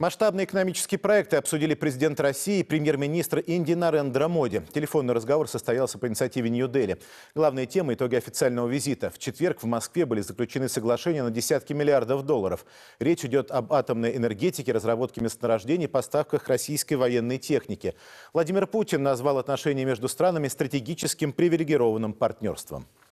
Масштабные экономические проекты обсудили президент России и премьер-министр Индии Нарендра Моди. Телефонный разговор состоялся по инициативе Нью-Дели. Главные темы – итоги официального визита. В четверг в Москве были заключены соглашения на десятки миллиардов долларов. Речь идет об атомной энергетике, разработке месторождений, поставках российской военной техники. Владимир Путин назвал отношения между странами стратегическим привилегированным партнерством.